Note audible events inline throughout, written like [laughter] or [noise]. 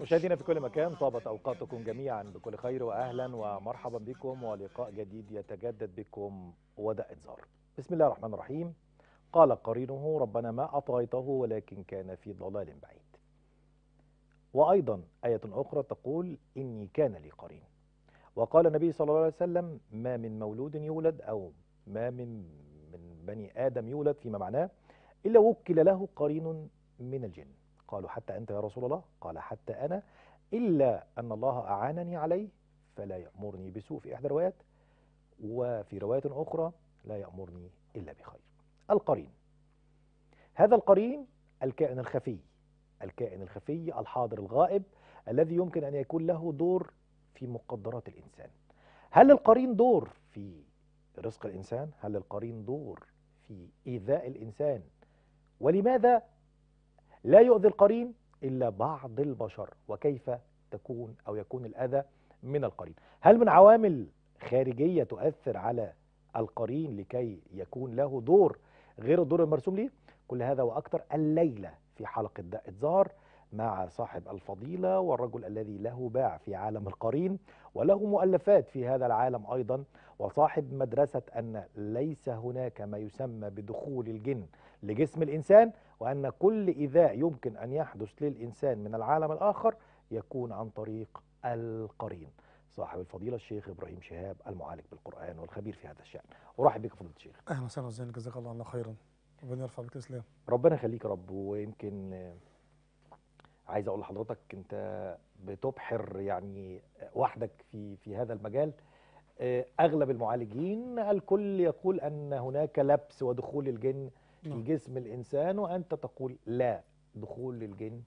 مشاهدينا في كل مكان طابت اوقاتكم جميعا بكل خير واهلا ومرحبا بكم ولقاء جديد يتجدد بكم وداء انذار. بسم الله الرحمن الرحيم قال قرينه ربنا ما اطغيته ولكن كان في ضلال بعيد. وايضا ايه اخرى تقول اني كان لي قرين. وقال النبي صلى الله عليه وسلم ما من مولود يولد او ما من من بني ادم يولد فيما معناه الا وكل له قرين من الجن. قالوا حتى أنت يا رسول الله قال حتى أنا إلا أن الله أعانني عليه فلا يأمرني بسوء في إحدى الروايات وفي رواية أخرى لا يأمرني إلا بخير القرين هذا القرين الكائن الخفي الكائن الخفي الحاضر الغائب الذي يمكن أن يكون له دور في مقدرات الإنسان هل القرين دور في رزق الإنسان؟ هل القرين دور في إيذاء الإنسان؟ ولماذا لا يؤذي القرين إلا بعض البشر وكيف تكون أو يكون الأذى من القرين هل من عوامل خارجية تؤثر على القرين لكي يكون له دور غير الدور المرسوم ليه كل هذا وأكثر الليلة في حلقة داء الزهر مع صاحب الفضيلة والرجل الذي له باع في عالم القرين وله مؤلفات في هذا العالم أيضا وصاحب مدرسة أن ليس هناك ما يسمى بدخول الجن لجسم الإنسان وأن كل إيذاء يمكن أن يحدث للإنسان من العالم الآخر يكون عن طريق القرين صاحب الفضيلة الشيخ إبراهيم شهاب المعالج بالقرآن والخبير في هذا الشأن أرحب بك فضيلة الشيخ أهلا وسهلا وزين جزاك الله عنا خيرا ربنا يرفع بك الإسلام ربنا يخليك يا رب ويمكن عايز أقول لحضرتك أنت بتبحر يعني وحدك في في هذا المجال أغلب المعالجين الكل يقول أن هناك لبس ودخول الجن نعم. في جسم الإنسان وأنت تقول لا دخول للجن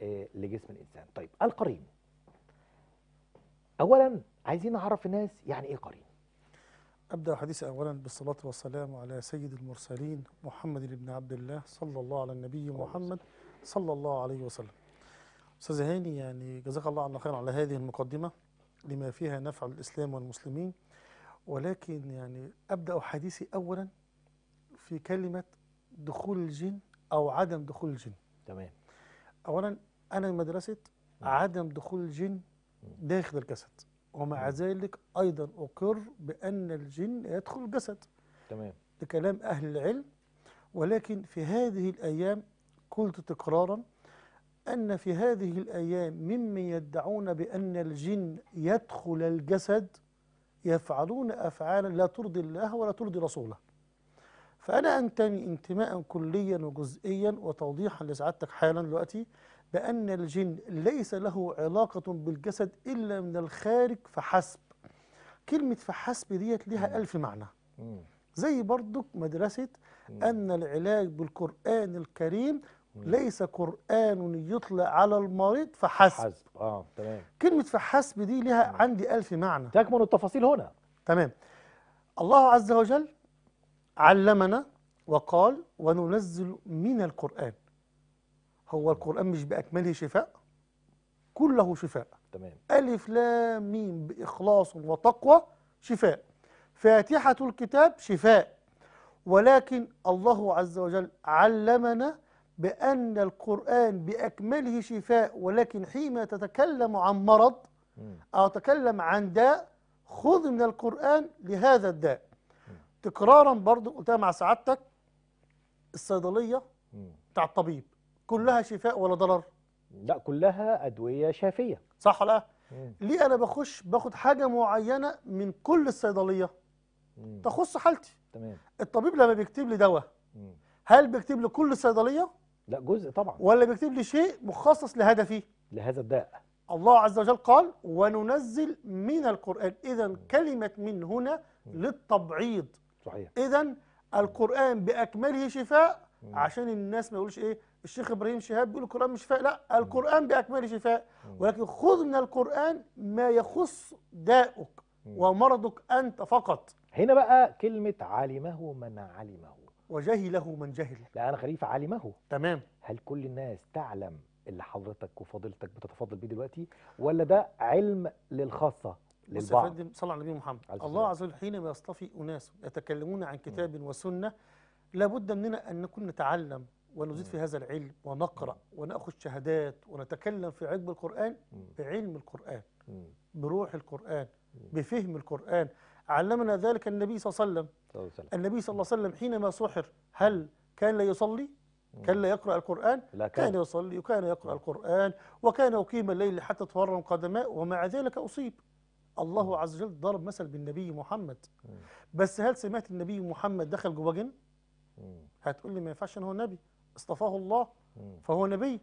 آه، لجسم الإنسان طيب القرين أولا عايزين نعرف الناس يعني إيه قرين أبدأ حديثي أولا بالصلاة والسلام على سيد المرسلين محمد بن عبد الله صلى الله على النبي محمد صلى الله عليه وسلم أستاذ هاني يعني جزاك الله عنا خير على هذه المقدمة لما فيها نفع الإسلام والمسلمين ولكن يعني أبدأ حديثي أولا في كلمة دخول الجن أو عدم دخول الجن تمام أولا أنا مدرسة نعم. عدم دخول الجن داخل الجسد ومع نعم. ذلك أيضا أقر بأن الجن يدخل الجسد تمام لكلام أهل العلم ولكن في هذه الأيام قلت تكرارا أن في هذه الأيام ممن يدعون بأن الجن يدخل الجسد يفعلون أفعالا لا ترضي الله ولا ترضي رسوله فأنا أنتمي انتماء كليا وجزئيا وتوضيحا لسعادتك حالا دلوقتي بأن الجن ليس له علاقة بالجسد إلا من الخارج فحسب كلمة فحسب ديت ليها ألف معنى زي برضك مدرسة أن العلاج بالقرآن الكريم ليس قرآن يطلع على المريض فحسب حسب. آه، تمام. كلمة فحسب دي لها عندي ألف معنى تكمن التفاصيل هنا تمام الله عز وجل علمنا وقال وننزل من القرآن هو القرآن مش بأكمله شفاء كله شفاء تمام ألف لام ميم بإخلاص وتقوى شفاء فاتحة الكتاب شفاء ولكن الله عز وجل علمنا بأن القرآن بأكمله شفاء ولكن حينما تتكلم عن مرض أو تتكلم عن داء خذ من القرآن لهذا الداء تكرارا برضو قلتها مع سعادتك الصيدليه بتاع الطبيب كلها شفاء ولا ضرر لا كلها ادويه شافيه صح لا مم. ليه انا بخش باخد حاجه معينه من كل الصيدليه مم. تخص حالتي تمام الطبيب لما بيكتب لي دواء هل بيكتب لي كل الصيدليه لا جزء طبعا ولا بيكتب لي شيء مخصص لهدفي لهذا الداء الله عز وجل قال وننزل من القرآن إذا كلمة من هنا للتبعيض صحيح اذا القران باكمله شفاء مم. عشان الناس ما يقولوش ايه الشيخ ابراهيم شهاب بيقول القران مش شفاء لا القران باكمله شفاء ولكن خذ من القران ما يخص داءك ومرضك انت فقط هنا بقى كلمه علمه من علمه وجهله من جهل لا انا خليفه علمه تمام هل كل الناس تعلم اللي حضرتك وفضيلتك بتتفضل بيه دلوقتي ولا ده علم للخاصه للبعض يا فندم صلى على النبي محمد الله عز وجل حينما يصطفي أناس يتكلمون عن كتاب م. وسنة لابد مننا أن نكون نتعلم ونزيد في هذا العلم ونقرأ ونأخذ شهادات ونتكلم في علم القرآن بعلم القرآن بروح القرآن بفهم القرآن علمنا ذلك النبي صلى الله عليه وسلم النبي صلى الله عليه وسلم حينما سحر هل كان لا يصلي كان لا يقرأ القرآن لا كان. كان يصلي وكان يقرأ القرآن وكان يقيم الليل حتى تورم قدماء ومع ذلك أصيب الله عز وجل ضرب مثل بالنبي محمد بس هل سمعت النبي محمد دخل جوا جن هتقول لي ما ينفعش ان هو نبي اصطفاه الله فهو نبي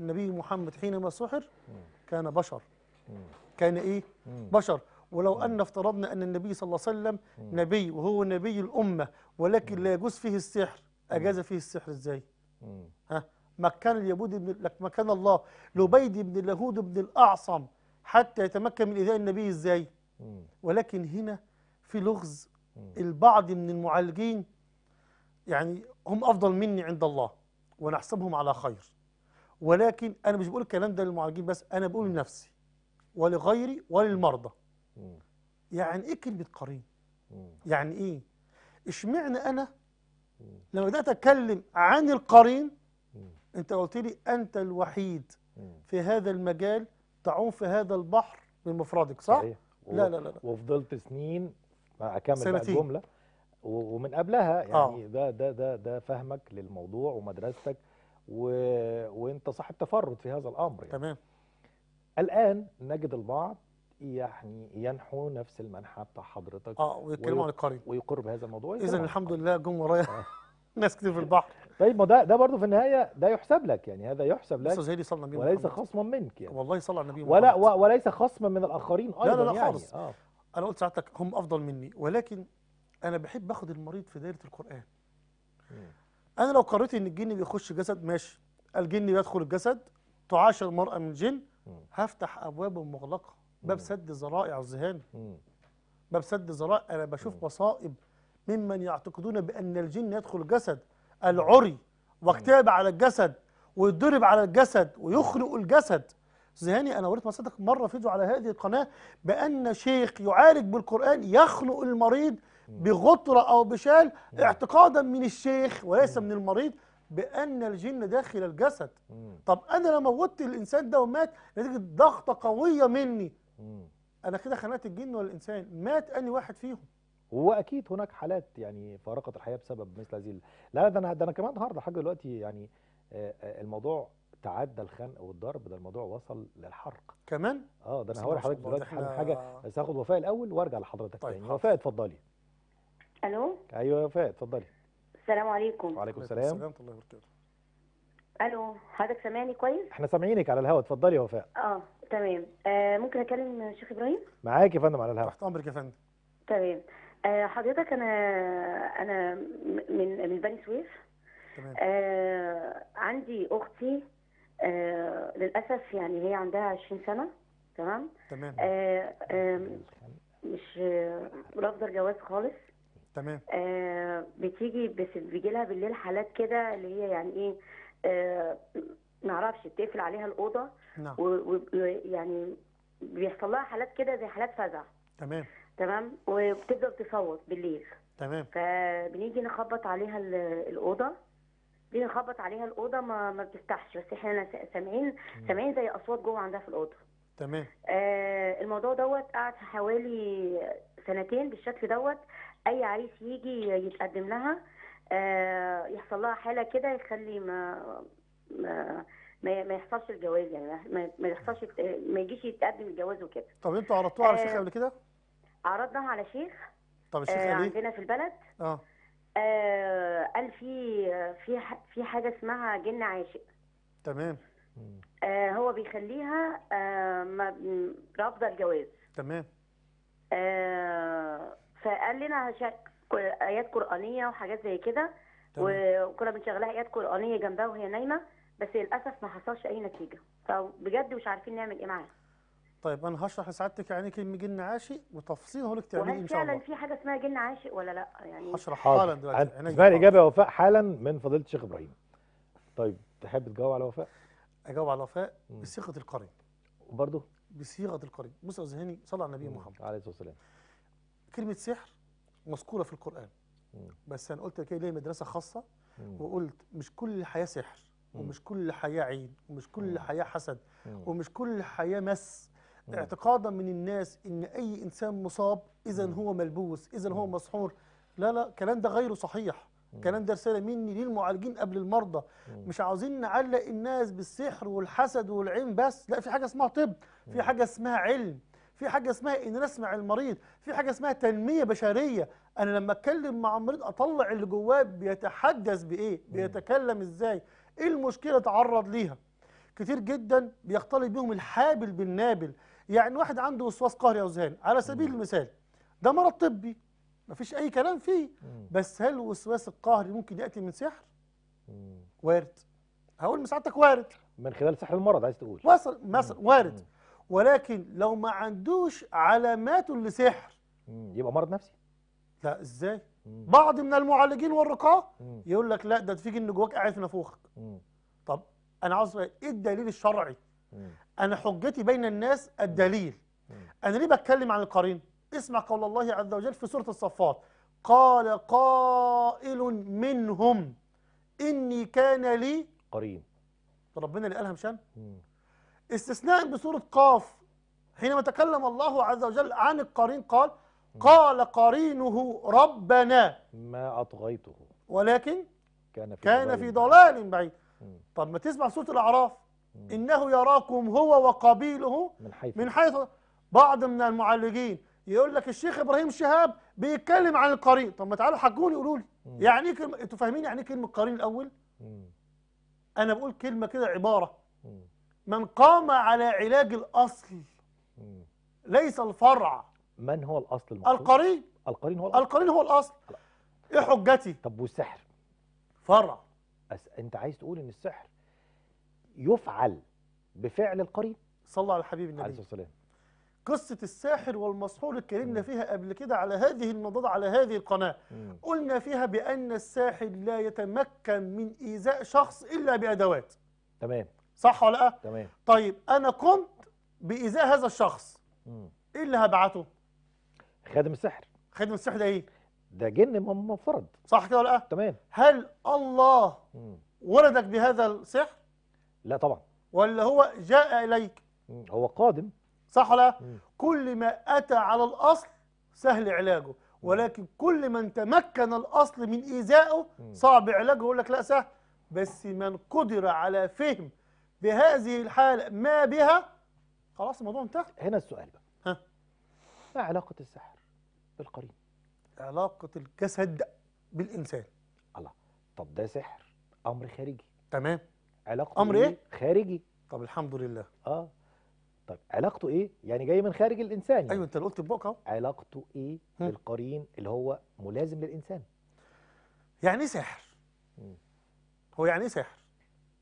النبي محمد حينما سحر كان بشر كان ايه بشر ولو أن افترضنا أن النبي صلى الله عليه وسلم نبي وهو نبي الأمة ولكن لا يجوز فيه السحر أجاز فيه السحر إزاي ها مكان اليهود ابن مكان الله لبيد بن اليهود بن الأعصم حتى يتمكن من إيذاء النبي إزاي ولكن هنا في لغز البعض من المعالجين يعني هم أفضل مني عند الله وأنا أحسبهم على خير ولكن أنا مش بقول الكلام ده للمعالجين بس أنا بقول لنفسي ولغيري وللمرضى يعني إيه كلمة قرين يعني إيه اشمعنى أنا لما بدأت أتكلم عن القرين أنت قلت لي أنت الوحيد في هذا المجال تعوم في هذا البحر بمفردك صح؟ صحيح. لا لا لا وفضلت سنين اكمل بقى الجمله ومن قبلها يعني آه. ده ده ده ده فهمك للموضوع ومدرستك و... وانت صاحب تفرد في هذا الامر يعني. تمام الان نجد البعض يعني ينحو نفس المنحى بتاع حضرتك اه ويتكلموا عن القرين ويقر بهذا الموضوع اذا الحمد لله جم ورايا آه. ناس كتير في البحر طيب ما ده ده برضه في النهايه ده يحسب لك يعني هذا يحسب لك استاذ دي صلى النبي وليس خصما منك يعني والله صلى على النبي ولا وليس خصما من الاخرين ايضا لا لا, لا يعني. خالص آه. انا قلت ساعتك هم افضل مني ولكن انا بحب اخد المريض في دايره القران م. انا لو قررت ان الجن بيخش جسد ماشي الجن بيدخل الجسد تعاشر المراه من الجن هفتح ابواب مغلقه باب سد ذرائع الذهان باب سد ذرائع انا بشوف مصائب ممن يعتقدون بأن الجن يدخل الجسد العري واكتئب على الجسد ويتضرب على الجسد ويخنق الجسد زهاني أنا وريت مصادق مرة فيديو على هذه القناة بأن شيخ يعالج بالقرآن يخنق المريض بغطرة أو بشال اعتقادا من الشيخ وليس من المريض بأن الجن داخل الجسد طب أنا لما موتت الإنسان ده ومات نتيجة ضغطة قوية مني أنا كده خنقت الجن والإنسان مات أني واحد فيهم واكيد هناك حالات يعني فارقت الحياه بسبب مثل هذه لا ده انا ده انا كمان النهارده لحد دلوقتي يعني آه، آه، الموضوع تعدى الخنق والضرب ده الموضوع وصل للحرق كمان اه ده انا هقول لحضرتك دلوقتي حاجه بس هاخد وفاء الاول وارجع لحضرتك طيب تاني وفاء اتفضلي الو ايوه وفاء اتفضلي السلام عليكم وعليكم السلام ورحمه الله وبركاته الو حضرتك سامعني كويس احنا سامعينك على الهوا اتفضلي يا وفاء اه تمام آه ممكن اكلم الشيخ ابراهيم معاك يا فندم على الهوا تحت امرك يا فندم تمام آه، حضرتك انا انا من من بني سويف تمام آه عندي اختي آه للاسف يعني هي عندها 20 سنه تمام تمام آه آه مش رافضه الجواز خالص تمام آه بتيجي بس بيجي لها بالليل حالات كده اللي هي يعني ايه آه ما اعرفش بتقفل عليها الاوضه نعم ويعني بيحصل لها حالات كده زي حالات فزع تمام تمام وبتفضل تصوت بالليل تمام فبنيجي نخبط عليها الاوضه بنيجي نخبط عليها الاوضه ما, ما بتفتحش بس احنا سامعين سامعين زي اصوات جوه عندها في الاوضه تمام آه الموضوع دوت قعد حوالي سنتين بالشكل دوت اي عريس يجي يتقدم لها آه يحصل لها حاله كده يخلي ما ما ما يحصلش الجواز يعني ما, ما يحصلش ما يجيش يتقدم الجواز وكده طب انتوا عرضتوها على الشيخ آه، قبل كده؟ عرضناها على شيخ طب الشيخ آه إيه؟ عندنا في البلد اه, آه قال في في في حاجه اسمها جن عاشق تمام آه هو بيخليها آه رافضه الجواز تمام آه فقال لنا ايات قرانيه وحاجات زي كده وكنا بنشغلها ايات قرانيه جنبها وهي نايمه بس للاسف ما حصلش اي نتيجه فبجد مش عارفين نعمل ايه معاها طيب انا هشرح لسعادتك يعني كلمه جن عاشق وتفصيل هقول لك تعملي ان شاء الله فعلا في حاجه اسمها جن عاشق ولا لا يعني هشرح حالا دلوقتي اسمها الاجابه يا وفاء حالا من فضيله الشيخ ابراهيم طيب تحب تجاوب على وفاء اجاوب على وفاء بصيغه القرين برضه بصيغه القرين بص يا زهني صلى على النبي محمد عليه الصلاه والسلام كلمه سحر مذكوره في القران مم. بس انا قلت كده ليه مدرسه خاصه مم. وقلت مش كل الحياه سحر ومش كل الحياه عين ومش كل الحياه حسد ومش كل الحياه مس اعتقادا من الناس ان اي انسان مصاب اذا هو ملبوس اذا هو مسحور لا لا الكلام ده غير صحيح الكلام ده رساله مني للمعالجين قبل المرضى مش عاوزين نعلق الناس بالسحر والحسد والعين بس لا في حاجه اسمها طب في حاجه اسمها علم في حاجه اسمها ان نسمع المريض في حاجه اسمها تنميه بشريه انا لما اتكلم مع المريض اطلع اللي جواه بيتحدث بايه بيتكلم ازاي ايه المشكله اتعرض ليها كتير جدا بيختلط بيهم الحابل بالنابل يعني واحد عنده وسواس قهري او ذهاني على سبيل مم. المثال ده مرض طبي ما فيش اي كلام فيه مم. بس هل الوسواس القهري ممكن ياتي من سحر مم. وارد هقول مساعدتك وارد من خلال سحر المرض عايز تقول وصل مثلا وارد ولكن لو ما عندوش علامات لسحر يبقى مرض نفسي لا ازاي مم. بعض من المعالجين والرقاه يقول لك لا ده في ان جواك قاعد في نافوخك طب انا عاوز ايه الدليل الشرعي أنا حجتي بين الناس الدليل أنا ليه بتكلم عن القرين اسمع قول الله عز وجل في سورة الصفات قال قائل منهم إني كان لي قرين ربنا اللي قالها مش انا استثناء بسورة قاف حينما تكلم الله عز وجل عن القرين قال قال قرينه ربنا ما أطغيته ولكن كان في, كان في ضلال بعيد طب ما تسمع سورة الأعراف إنه يراكم هو وقبيله من حيث, من حيث بعض من المعالجين يقول لك الشيخ إبراهيم شهاب بيتكلم عن القرين طب ما تعالوا حكوا لي قولوا لي يعني ايه كلمة انتوا فاهمين يعني ايه كلمة قرين الأول؟ مم. أنا بقول كلمة كده عبارة مم. من قام على علاج الأصل مم. ليس الفرع من هو الأصل المقصود؟ القرين القرين هو الأصل القرين هو الأصل إيه حجتي؟ طب والسحر؟ فرع أس... أنت عايز تقول إن السحر يفعل بفعل القريب صلى على حبيب النبي عليه الصلاه والسلام قصة الساحر والمسحور اتكلمنا فيها قبل كده على هذه المضاد على هذه القناة م. قلنا فيها بأن الساحر لا يتمكن من إيذاء شخص إلا بأدوات تمام صح ولا لا؟ تمام طيب أنا قمت بإيذاء هذا الشخص مم. إيه اللي هبعته؟ خادم السحر خادم السحر ده إيه؟ ده جن منفرد صح كده ولا لا؟ تمام هل الله م. ولدك بهذا السحر؟ لا طبعا ولا هو جاء إليك هو قادم صح ولا كل ما أتى على الأصل سهل علاجه ولكن كل من تمكن الأصل من إيذائه صعب علاجه يقول لك لا سهل بس من قدر على فهم بهذه الحالة ما بها خلاص الموضوع انتهى هنا السؤال بقى ها ما علاقة السحر بالقرين علاقة الجسد بالإنسان الله طب ده سحر أمر خارجي تمام علاقته امر ايه خارجي طب الحمد لله اه طب علاقته ايه يعني جاي من خارج الانسان يعني. ايوه انت اللي قلت ببقى اهو علاقته ايه هم. بالقرين اللي هو ملازم للانسان يعني ايه سحر هو يعني ايه سحر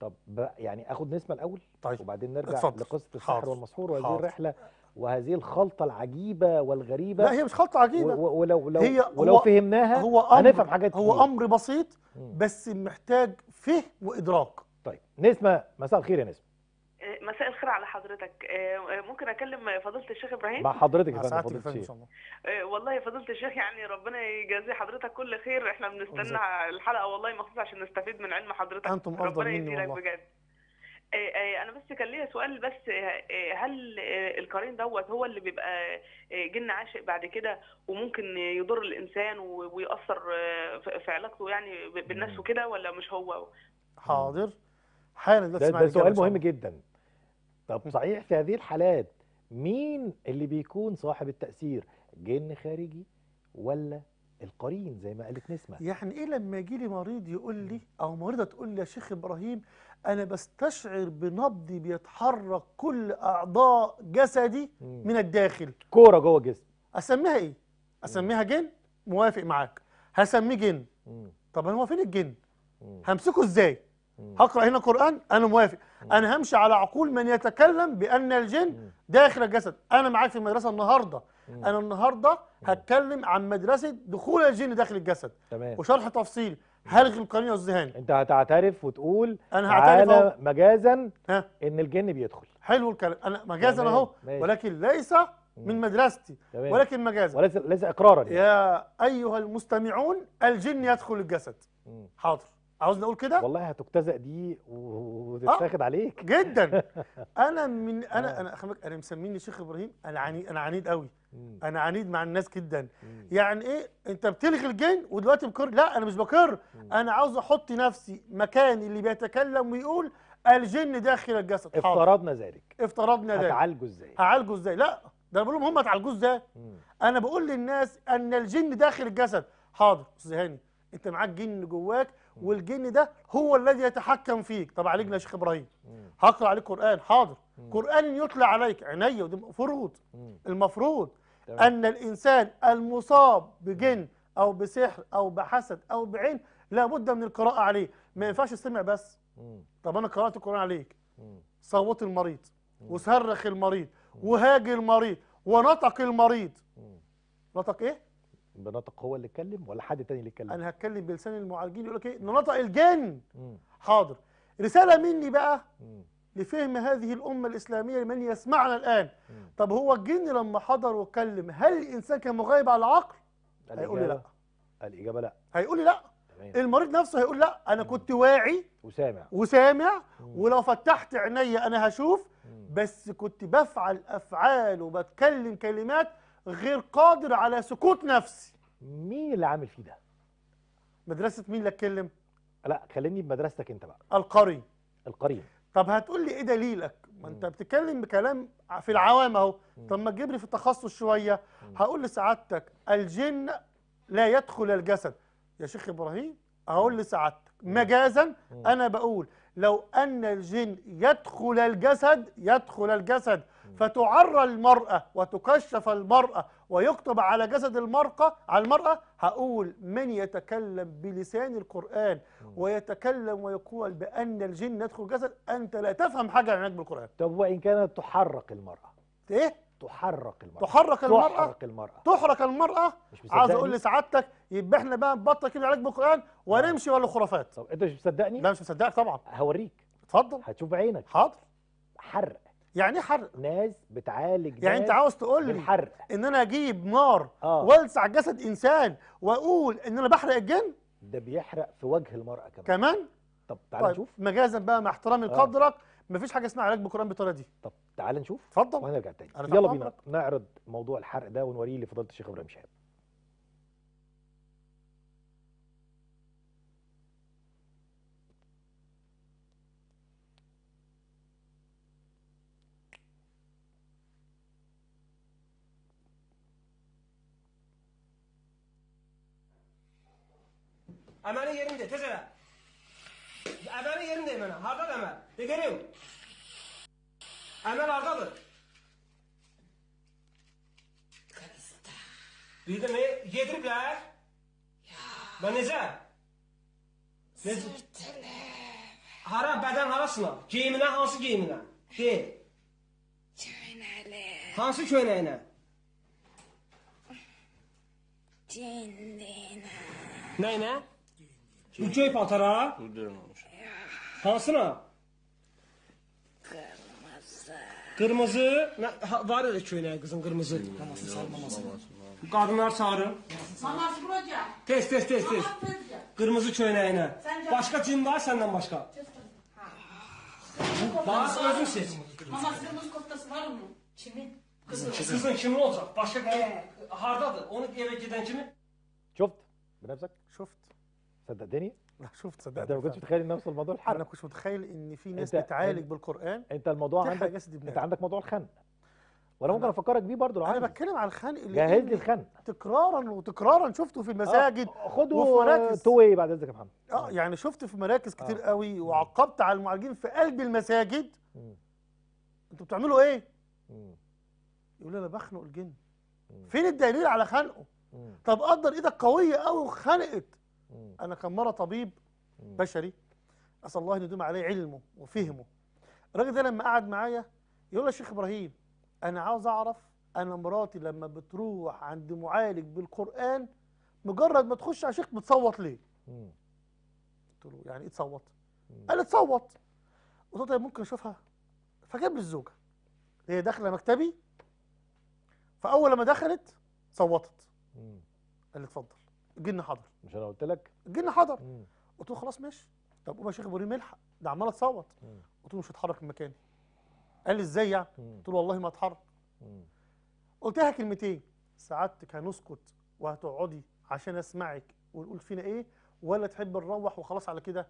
طب يعني اخد نسمه الاول طيب وبعدين نرجع اتفضل. لقصه السحر والمسحور وهذه الرحله وهذه الخلطة العجيبة والغريبة لا هي مش خلطة عجيبة ولو لو هي ولو فهمناها هو أمر هنفهم حاجات هو أمر بسيط بس محتاج فهم وإدراك طيب نسمه مساء الخير يا نسمه آه، مساء الخير على حضرتك آه، آه، ممكن اكلم فضيله الشيخ ابراهيم مع حضرتك يا فندم فضيله الشيخ والله يا فضيله الشيخ يعني ربنا يجازي حضرتك كل خير احنا بنستنى الحلقه والله مخصوص عشان نستفيد من علم حضرتك انتم افضل مني والله بجد انا بس كان ليا سؤال بس هل القرين دوت هو اللي بيبقى جن عاشق بعد كده وممكن يضر الانسان ويأثر في علاقته يعني بالناس وكده ولا مش هو حاضر حالا ده, ده سؤال مهم جدا طب صحيح في هذه الحالات مين اللي بيكون صاحب التأثير جن خارجي ولا القرين زي ما قالت نسمة يعني ايه لما يجي لي مريض يقول لي او مريضة تقول لي يا شيخ ابراهيم انا بستشعر بنبضي بيتحرك كل اعضاء جسدي مم. من الداخل كورة جوه الجسم اسميها ايه اسميها جن موافق معاك هسميه جن مم. طب هو فين الجن مم. همسكه ازاي هقرأ هنا قرآن أنا موافق أنا همشي على عقول من يتكلم بأن الجن داخل الجسد أنا معاك في المدرسة النهاردة أنا النهاردة هتكلم عن مدرسة دخول الجن داخل الجسد تمام وشرح تفصيلي هلغي القرنيه والذهان أنت هتعترف وتقول أنا هعترف أنا مجازا ها؟ إن الجن بيدخل حلو الكلام أنا مجازا أهو ولكن ليس من مدرستي تمام. ولكن مجازا وليس ليس إقرارا يعني. يا أيها المستمعون الجن يدخل الجسد حاضر عاوزني اقول كده والله هتجتزأ دي آه، وتتاخد آه عليك جدا [laughs] انا من انا آه. انا انا مسميني شيخ ابراهيم انا عنيد انا عنيد قوي انا عنيد مع الناس جدا يعني ايه انت بتلغي الجن ودلوقتي بكر لا انا مش بكر انا عاوز احط نفسي مكان اللي بيتكلم ويقول الجن داخل الجسد افترضنا ذلك افترضنا ذلك هتعالجه ازاي هعالجه ازاي لا ده انا بقول لهم هم هتعالجوه ازاي انا بقول للناس ان الجن داخل الجسد حاضر استاذ هاني انت معاك جن جواك والجن ده هو الذي يتحكم فيك طب عليك يا شيخ ابراهيم هقرا عليك قران حاضر قران يتلى عليك عينيا ودي المفروض المفروض ان الانسان المصاب بجن او بسحر او بحسد او بعين لابد من القراءه عليه ما ينفعش تسمع بس طب انا قرات القران عليك صوت المريض وصرخ المريض وهاجي المريض ونطق المريض نطق ايه بنطق هو اللي اتكلم ولا حد تاني اللي اتكلم انا هتكلم بلسان المعالجين يقول لك ايه نطق الجن حاضر رساله مني بقى لفهم هذه الامه الاسلاميه لمن يسمعنا الان طب هو الجن لما حضر واتكلم هل الانسان كان مغيب على العقل هيقول لي لا الاجابه لا هيقول لي لا المريض نفسه هيقول لا انا كنت واعي وسامع وسامع ولو فتحت عيني انا هشوف بس كنت بفعل افعال وبتكلم كلمات غير قادر على سكوت نفسي مين اللي عامل فيه ده مدرسه مين اللي اتكلم لا خليني بمدرستك انت بقى القري القرين طب هتقول لي ايه دليلك ما انت بتتكلم بكلام في العوام اهو طب ما تجيب لي في التخصص شويه هقول لسعادتك الجن لا يدخل الجسد يا شيخ ابراهيم هقول لسعادتك مجازا انا بقول لو ان الجن يدخل الجسد يدخل الجسد فتعرى المرأة وتكشف المرأة ويكتب على جسد المرأة على المرأة هقول من يتكلم بلسان القرآن ويتكلم ويقول بأن الجن يدخل الجسد أنت لا تفهم حاجة عن علمك بالقرآن طب وإن كانت تحرق المرأة إيه؟ تحرق المرأة تحرق المرأة تحرق المرأة تحرق المرأة عايز اقول لسعادتك يبقى احنا بقى نبطل كده العلاج بالقرآن ونمشي نعم. ولا خرافات طب انت مش مصدقني؟ لا مش مصدقك طبعا هوريك اتفضل هتشوف بعينك حاضر حرق يعني ايه حرق ناس بتعالج يعني ناس انت عاوز تقول لي بالحرق ان انا اجيب نار آه. والسع جسد انسان واقول ان انا بحرق الجن ده بيحرق في وجه المرأة كمان كمان طب تعال طيب. نشوف مجازا بقى مع احترامي آه. لقدرك آه. مفيش حاجه اسمها علاج بالقران بالطريقه دي طب تعال نشوف اتفضل وهنرجع تاني يلا بينا نعرض موضوع الحرق ده ونوريه لفضيله الشيخ ابراهيم شهاب Əməlin yerinde tez elə. Əməlin yerində mənə. Hardadır əməl? De görüm. Əməl hardadır? Qırızda. Bir də nə yediriblər? Ya. Mən necə? Necə? Hara beden harasına? Geyiminə hansı geyiminə? De. Köynəli. Hansı köynəyinə? Cindinə. Nəyinə? Bu köy patara. Uyduramamış. Hansına? Kırmızı. Ne, ha, var öyle köyler kızın kırmızı. Maması hmm, sarmaması. Kadınlar sarı. Maması bulacak. Tez tez tez tez. Kırmızı çöyneğine. Başka cin var senden başka. Bana özün ses. Maması kırmızı koftası var mı? Kimin? Kızın. kimin olacak? Başka kim? Hardadır. Onu eve giden kimi? Çoft. Bıraksak. Çoft. صدقتني؟ لا [laughs] شفت صدقتني انت ما كنتش متخيل ان نفس الموضوع الحرق انا ما كنتش متخيل ان في ناس بتعالج بالقران انت الموضوع عندك انت عندك موضوع الخنق ولا ممكن افكرك بيه برضه لو عايز انا بتكلم على الخنق اللي جهز لي الخنق تكرارا وتكرارا شفته في المساجد آه خده تو ايه بعد اذنك يا محمد آه،, اه يعني شفت في مراكز كتير آه. قوي وعقبت على المعالجين في قلب المساجد انتوا بتعملوا ايه؟ يقول انا بخنق الجن فين الدليل على خنقه؟ طب قدر ايدك قويه قوي وخنقت أنا كان مرة طبيب بشري أسأل الله أن يدوم عليه علمه وفهمه الراجل ده لما قعد معايا يقول لي يا شيخ إبراهيم أنا عاوز أعرف أنا مراتي لما بتروح عند معالج بالقرآن مجرد ما تخش على شيخ بتصوت ليه؟ قلت له يعني إيه تصوت؟ قال تصوت قلت له طيب ممكن أشوفها؟ فجاب لي الزوجة هي داخلة مكتبي فأول لما دخلت صوتت قال لي اتفضل الجن حضر مش انا قلت لك الجن حضر قلت له خلاص ماشي طب قوم يا شيخ ابراهيم الحق ده عمال اتصوت قلت له مش هتحرك من مكاني قال لي ازاي يعني قلت له والله ما اتحرك قلت لها كلمتين سعادتك هنسكت وهتقعدي عشان اسمعك ونقول فينا ايه ولا تحب نروح وخلاص على كده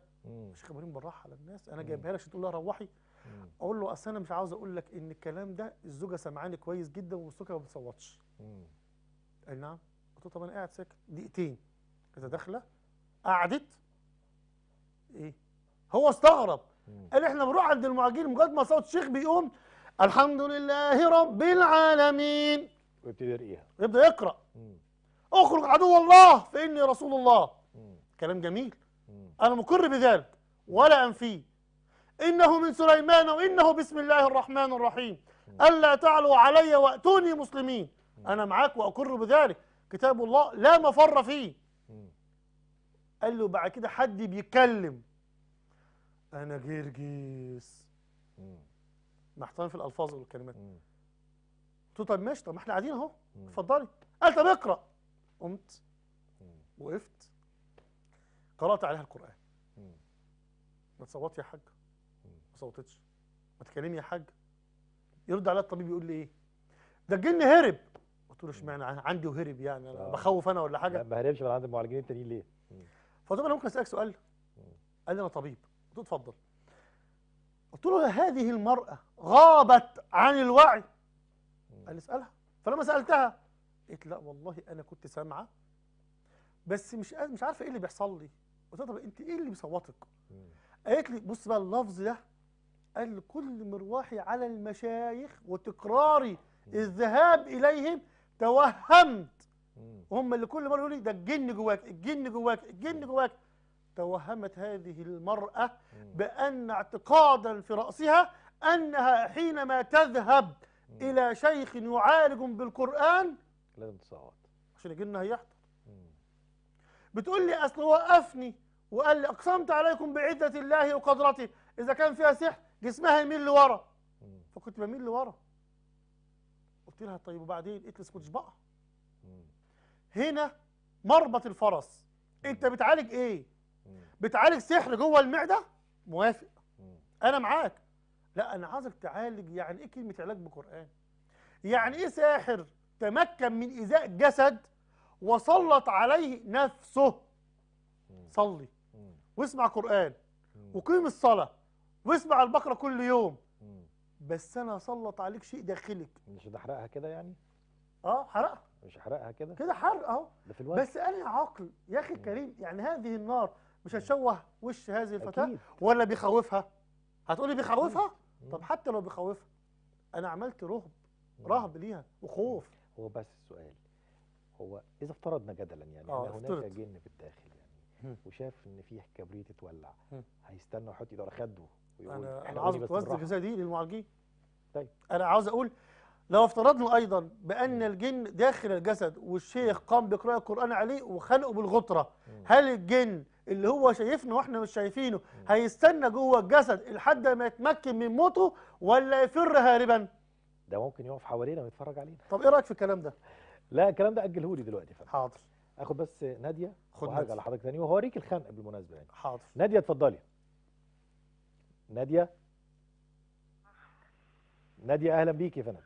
شيخ ابراهيم بالراحه على الناس انا جايبها لك عشان تقول لها روحي اقول له اصل انا مش عاوز اقول لك ان الكلام ده الزوجه سامعاني كويس جدا والسكه ما بتصوتش قال نعم قلت له طب انا قاعد ساكت دقيقتين كده داخله قعدت ايه هو استغرب قال احنا بنروح عند المعجين مجرد ما صوت الشيخ بيقوم الحمد لله رب العالمين ويبتدي يرقيها يبدا يقرا مم. اخرج عدو الله فاني رسول الله مم. كلام جميل مم. انا مقر بذلك ولا انفيه انه من سليمان وانه بسم الله الرحمن الرحيم الا تعلوا علي واتوني مسلمين انا معاك واقر بذلك كتاب الله لا مفر فيه قال له بعد كده حد بيتكلم انا جرجس محتار في الالفاظ والكلمات قلت طب ماشي طب ما احنا قاعدين اهو اتفضلي قال طب اقرا قمت وقفت قرات عليها القران ما تصوتي يا حاج ما صوتتش ما تكلمي يا حاج يرد عليها الطبيب يقول لي ايه ده الجن هرب قلت له اشمعنى عندي وهرب يعني انا آه. بخوف انا ولا حاجه ما هربش من عند المعالجين التانيين ليه؟ فطبعا انا ممكن اسالك سؤال قال لي انا طبيب قلت له اتفضل قلت له هذه المراه غابت عن الوعي قال لي اسالها فلما سالتها قلت لا والله انا كنت سامعه بس مش مش عارفه ايه اللي بيحصل لي قلت لها طب انت ايه اللي بيصوتك؟ قالت لي بص بقى اللفظ ده قال كل مرواحي على المشايخ وتكراري الذهاب اليهم توهمت هم اللي كل مره يقولوا لي ده الجن جواك الجن جواك الجن جواك توهمت هذه المرأة بأن اعتقادا في رأسها أنها حينما تذهب إلى شيخ يعالج بالقرآن لازم تصعد عشان الجن هيحضر بتقول لي أصل وقفني وقال لي أقسمت عليكم بعدة الله وقدرته إذا كان فيها سحر جسمها يميل لورا فكنت بميل لورا قلت لها طيب وبعدين قلت لي بقى هنا مربط الفرس انت بتعالج ايه بتعالج سحر جوه المعده موافق انا معاك لا انا عايزك تعالج يعني ايه كلمه علاج بقران يعني ايه ساحر تمكن من ايذاء جسد وسلط عليه نفسه صلي واسمع قران وقيم الصلاه واسمع البقره كل يوم بس انا هسلط عليك شيء داخلك مش هتحرقها كده يعني اه حرقها مش هحرقها كده كده حرق اهو بس انا عقل يا اخي كريم يعني هذه النار مش هتشوه وش هذه الفتاه أكيد. ولا بيخوفها هتقولي بيخوفها مم. طب حتى لو بيخوفها انا عملت رهب رهب ليها وخوف هو بس السؤال هو اذا افترضنا جدلا يعني آه هناك افترض. جن في الداخل يعني مم. وشاف ان في كبريت اتولع هيستنى يحط ايده خده انا انا عاوز القواسات الغذائيه دي للمعالجين طيب انا عاوز اقول لو افترضنا ايضا بان الجن داخل الجسد والشيخ قام بقراءه القران عليه وخلقه بالغطره هل الجن اللي هو شايفنا واحنا مش شايفينه هيستنى جوه الجسد لحد ما يتمكن من موته ولا يفر هاربا ده ممكن يقف حوالينا ويتفرج علينا طب ايه رايك في الكلام ده لا الكلام ده اجله لي دلوقتي فندم حاضر اخد بس ناديه خد وهرجع لحضرتك ثاني وهوريك الخنق بالمناسبه يعني حاضر ناديه اتفضلي ناديه ناديه اهلا بيك يا فندم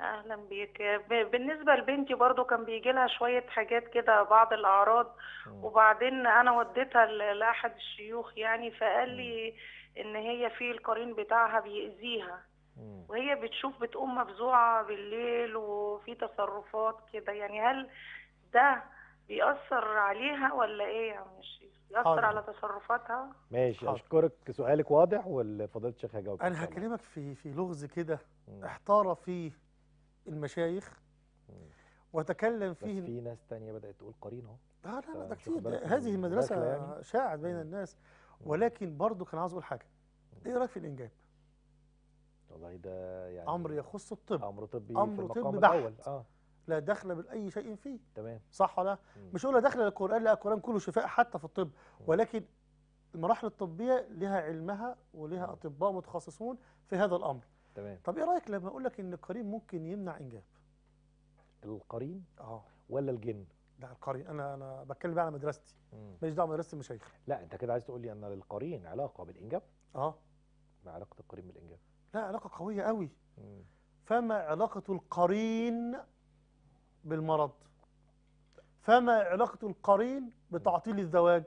اهلا بيك بالنسبه لبنتي برضو كان بيجي لها شويه حاجات كده بعض الاعراض وبعدين انا وديتها لاحد الشيوخ يعني فقال لي ان هي في القرين بتاعها بيأذيها وهي بتشوف بتقوم مفزوعه بالليل وفي تصرفات كده يعني هل ده بيأثر عليها ولا ايه يا يعني مش ياثر على تصرفاتها ماشي حاضر. اشكرك سؤالك واضح والفضيله الشيخ هيجاوب انا هكلمك في في لغز كده احتار فيه المشايخ وتكلم فيه بس في ناس تانية بدات تقول قرين اهو لا لا ده كتير هذه المدرسه يعني. شاعت بين الناس ولكن برضه كان عاوز اقول حاجه ايه رايك في الانجاب والله ده يعني امر يخص الطب امر طبي امر طبي بحت آه. لا دخل بأي شيء فيه تمام صح ولا مش لا دخل للقرآن لا القرآن كله شفاء حتى في الطب ولكن المراحل الطبية لها علمها ولها أطباء متخصصون في هذا الأمر تمام طب إيه رأيك لما أقول لك إن القرين ممكن يمنع إنجاب القرين؟ آه ولا الجن؟ لا القرين أنا أنا بتكلم بقى على مدرستي ماليش دعوة مدرستي المشايخ لا أنت كده عايز تقول لي أن للقرين علاقة بالإنجاب؟ آه ما علاقة القرين بالإنجاب؟ لا علاقة قوية قوي مم. فما علاقة القرين بالمرض فما علاقة القرين بتعطيل الزواج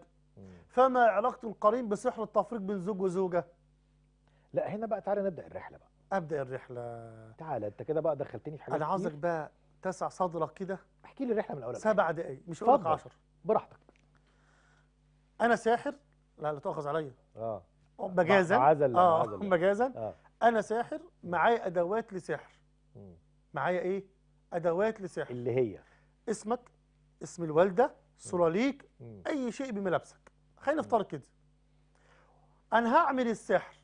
فما علاقة القرين بسحر التفريق بين زوج وزوجة لا هنا بقى تعالى نبدأ الرحلة بقى ابدا الرحله تعالى انت كده بقى دخلتني في حاجات انا عاوزك بقى تسع صدرك كده احكي لي الرحله من الاول سبع دقايق مش هقول لك 10 براحتك انا ساحر لا لا تؤاخذ عليا اه مجازا عزل اه مجازا آه. انا ساحر معايا ادوات لسحر معايا ايه ادوات لسحر اللي هي اسمك اسم الوالده سراليك اي شيء بملابسك خلينا نفترض كده انا هعمل السحر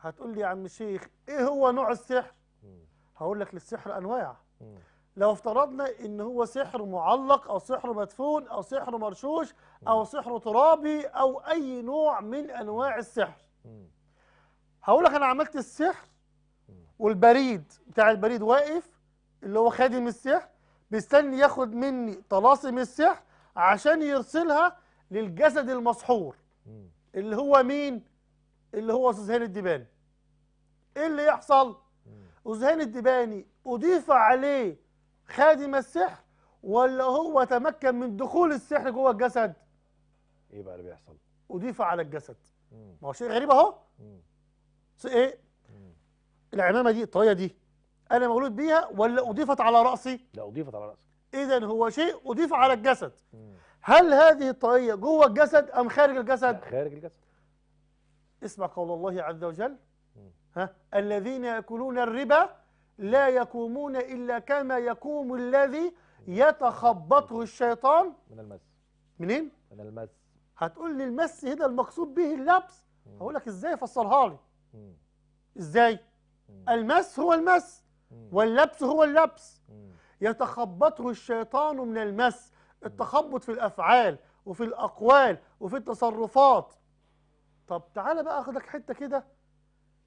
هتقول لي يا عم الشيخ ايه هو نوع السحر هقول لك للسحر انواع لو افترضنا ان هو سحر معلق او سحر مدفون او سحر مرشوش او سحر ترابي او اي نوع من انواع السحر هقول لك انا عملت السحر والبريد بتاع البريد واقف اللي هو خادم السحر مستني ياخد مني طلاسم السحر عشان يرسلها للجسد المسحور اللي هو مين اللي هو زهان الديباني الدباني ايه اللي يحصل استاذ الديباني الدباني اضيف عليه خادم السحر ولا هو تمكن من دخول السحر جوه الجسد ايه بقى اللي بيحصل اضيف على الجسد ما هو شيء غريب اهو ايه العمامه دي الطاقيه دي أنا مولود بيها ولا أضيفت على رأسي؟ لا أضيفت على رأسك إذا هو شيء أضيف على الجسد مم. هل هذه الطاقية جوه الجسد أم خارج الجسد؟ لا خارج الجسد اسمع قول الله عز وجل ها الذين يأكلون الربا لا يقومون إلا كما يقوم الذي يتخبطه الشيطان من المس منين؟ من المس هتقول لي المس هنا المقصود به اللبس هقول لك ازاي فسرها لي ازاي؟ المس هو المس واللبس هو اللبس يتخبطه الشيطان من المس التخبط في الأفعال وفي الأقوال وفي التصرفات طب تعالى بقى أخدك حتة كده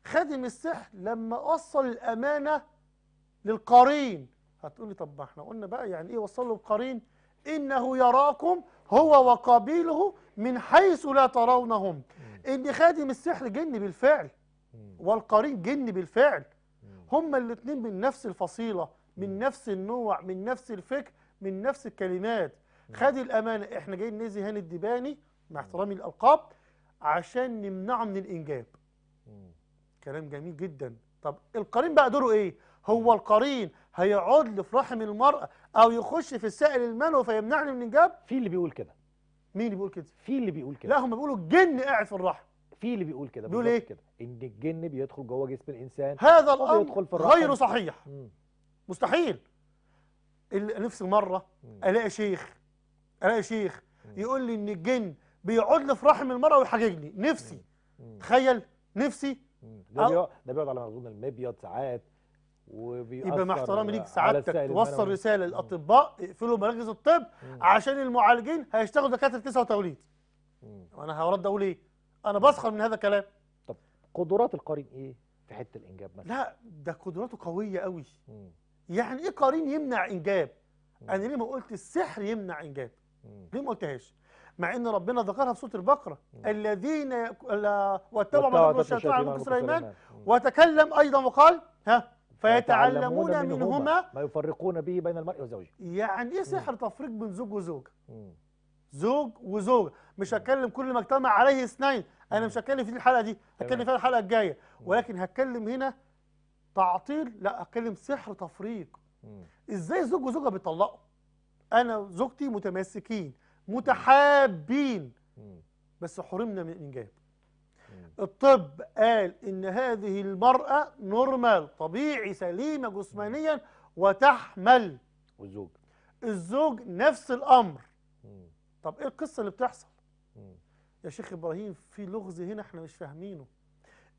خادم السحر لما وصل الأمانة للقرين هتقولي طب ما احنا قلنا بقى يعني ايه وصل له القرين إنه يراكم هو وقبيله من حيث لا ترونهم إن خادم السحر جن بالفعل والقرين جن بالفعل هما الاثنين من نفس الفصيلة من نفس النوع من نفس الفكر من نفس الكلمات خد الأمانة احنا جايين نزي هاني الدباني مع احترامي الألقاب عشان نمنعه من الإنجاب كلام جميل جدا طب القرين بقى دوره ايه هو القرين هيقعد في رحم المرأة او يخش في السائل المنوي فيمنعني من الإنجاب في اللي بيقول كده مين اللي بيقول كده في اللي بيقول كده لا هم بيقولوا الجن قاعد في الرحم في اللي بيقول كده بيقول ايه كده ان الجن بيدخل جوه جسم الانسان هذا الامر غير صحيح مم. مستحيل نفسي مره مم. الاقي شيخ الاقي شيخ مم. يقول لي ان الجن بيقعد لي في رحم المراه ويحججني نفسي مم. تخيل نفسي ده بيقعد بيقعد على مخزون المبيض ساعات وبيأثر يبقى مع احترامي ليك سعادتك توصل رساله للاطباء اقفلوا مراكز الطب مم. عشان المعالجين هيشتغلوا دكاتره كسوه وتوليد وانا هرد اقول ايه انا بسخر من هذا الكلام طب قدرات القرين ايه في حته الانجاب مثلا لا ده قدراته قويه قوي مم. يعني ايه قرين يمنع انجاب مم. انا ليه ما قلت السحر يمنع انجاب مم. ليه ما قلتهاش مع ان ربنا ذكرها في سوره البقره الذين واتبعوا ما تتلو الشيطان على ملك سليمان وتكلم ايضا وقال ها فيتعلمون منهما, منهما ما يفرقون به بين المرء وزوجه يعني ايه سحر تفريق بين زوج وزوجه زوج وزوجه مش هتكلم كل ما اجتمع عليه اثنين انا مش هتكلم في الحلقه دي هتكلم فيها الحلقه الجايه ولكن هتكلم هنا تعطيل لا هتكلم سحر تفريق ازاي زوج وزوجه بيطلقوا انا وزوجتي متماسكين متحابين بس حرمنا من الانجاب الطب قال ان هذه المراه نورمال طبيعي سليمه جسمانيا وتحمل والزوج الزوج نفس الامر طب ايه القصه اللي بتحصل يا شيخ ابراهيم في لغز هنا احنا مش فاهمينه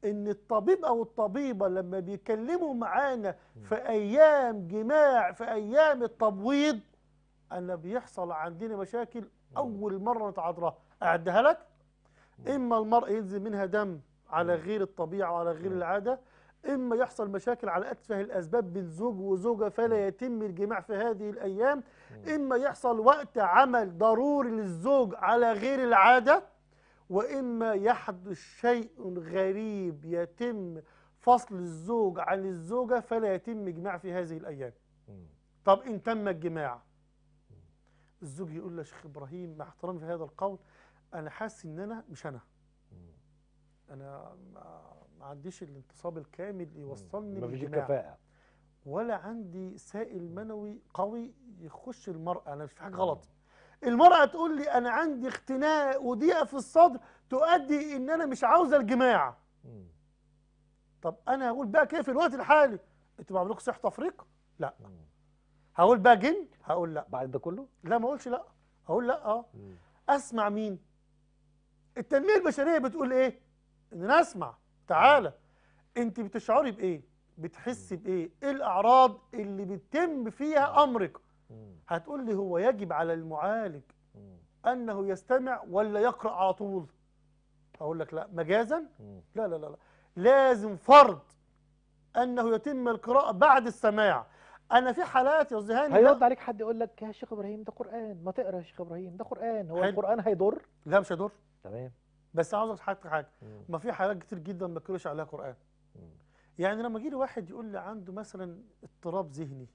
ان الطبيب او الطبيبه لما بيتكلموا معانا في ايام جماع في ايام التبويض انا بيحصل عندنا مشاكل اول مره لها اعدها لك اما المرء ينزل منها دم على غير الطبيعه وعلى غير العاده إما يحصل مشاكل على أتفه الأسباب بين زوج وزوجة فلا يتم الجماع في هذه الأيام إما يحصل وقت عمل ضروري للزوج على غير العادة وإما يحدث شيء غريب يتم فصل الزوج عن الزوجة فلا يتم جماع في هذه الأيام طب إن تم الجماع الزوج يقول له شيخ إبراهيم مع احترامي في هذا القول أنا حاسس إن أنا مش أنا أنا ما عنديش الانتصاب الكامل يوصلني مفيش كفاءه ولا عندي سائل منوي قوي يخش المرأة أنا مش في حاجة غلط المرأة تقول لي أنا عندي اختناق وضيقة في الصدر تؤدي إن أنا مش عاوزة الجماع طب أنا هقول بقى كيف في الوقت الحالي أنتوا ما عملوكوا صحة أفريقيا؟ لا هقول بقى جن؟ هقول لا بعد ده كله؟ لا ما أقولش لا هقول لا أه أسمع مين؟ التنمية البشرية بتقول إيه؟ إن أنا أسمع تعالى انت بتشعري بايه بتحسي بايه ايه الاعراض اللي بيتم فيها نعم. امرك هتقول لي هو يجب على المعالج انه يستمع ولا يقرا على طول اقول لك لا مجازا لا لا لا, لا. لازم فرض انه يتم القراءه بعد السماع انا في حالات يا ذهان هيرد عليك حد يقول لك يا شيخ ابراهيم ده قران ما تقرا يا شيخ ابراهيم ده قران هو حل. القران هيضر لا مش هيضر تمام بس عاوز اقول حاجه ما في حاجات كتير جدا ما كلوش عليها قران يعني لما يجي لي واحد يقول لي عنده مثلا اضطراب ذهني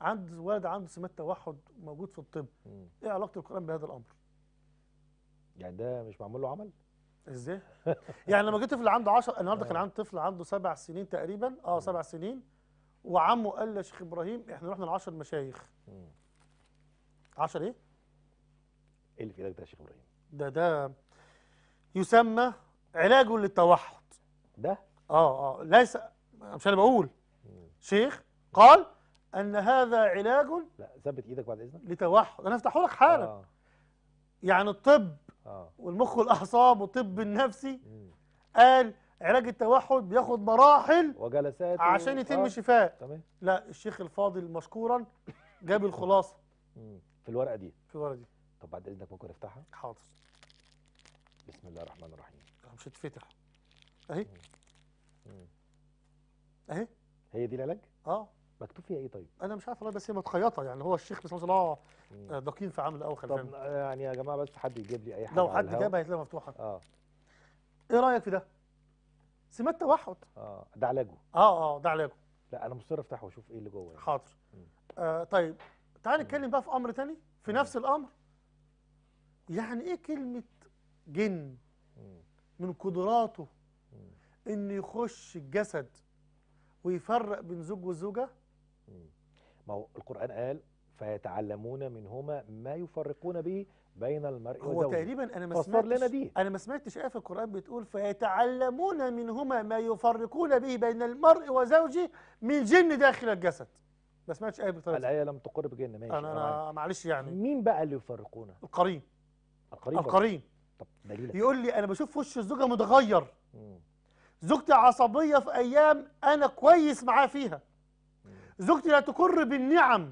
عنده ولد عنده سمات توحد موجود في الطب ايه علاقه القران بهذا الامر يعني ده مش معمول له عمل ازاي [laughs] يعني لما جه طفل عنده 10 النهارده كان آه. عنده طفل عنده سبع سنين تقريبا اه سبع سنين وعمه قال لي شيخ ابراهيم احنا رحنا ل 10 مشايخ 10 ايه؟ ايه اللي في ايدك ده يا شيخ ابراهيم؟ ده ده يسمى علاج للتوحد ده اه اه ليس مش انا بقول شيخ قال ان هذا علاج لا ثبت ايدك بعد اذنك لتوحد انا افتحه لك حالا آه. يعني الطب آه. والمخ والاعصاب والطب النفسي مم. قال علاج التوحد بياخد مراحل وجلسات عشان يتم آه. شفاء تمام لا الشيخ الفاضل مشكورا جاب الخلاصه في الورقه دي في الورقه دي طب بعد اذنك ممكن افتحها حاضر بسم الله الرحمن الرحيم مش هتتفتح اهي اهي هي دي العلاج اه مكتوب فيها ايه طيب انا مش عارف والله بس هي متخيطه يعني هو الشيخ بسم الله دقيق في عمل الاول طب آه، يعني يا جماعه بس حد يجيب لي اي حاجه لو حد جابها هتلاقيها مفتوحه اه ايه رايك في ده سمات توحد اه ده علاجه اه اه ده علاجه لا انا مصر افتحه واشوف ايه اللي جوه يعني. حاضر آه طيب تعال نتكلم بقى في امر تاني في نفس الامر يعني ايه كلمة جن من قدراته انه يخش الجسد ويفرق بين زوج وزوجة ما هو القرآن قال فيتعلمون منهما ما يفرقون به بين المرء هو وزوجه تقريبا انا ما سمعتش لنا دي. انا ما سمعتش ايه في القران بتقول فيتعلمون منهما ما يفرقون به بين المرء وزوجه من جن داخل الجسد ما سمعتش ايه بطريقه الايه لم تقر بجن ماشي انا, أنا معلش يعني مين بقى اللي يفرقونه القرين القرين القرين طب دليلك يقول لي انا بشوف وش الزوجه متغير زوجتي عصبيه في ايام انا كويس معاه فيها زوجتي لا تقر بالنعم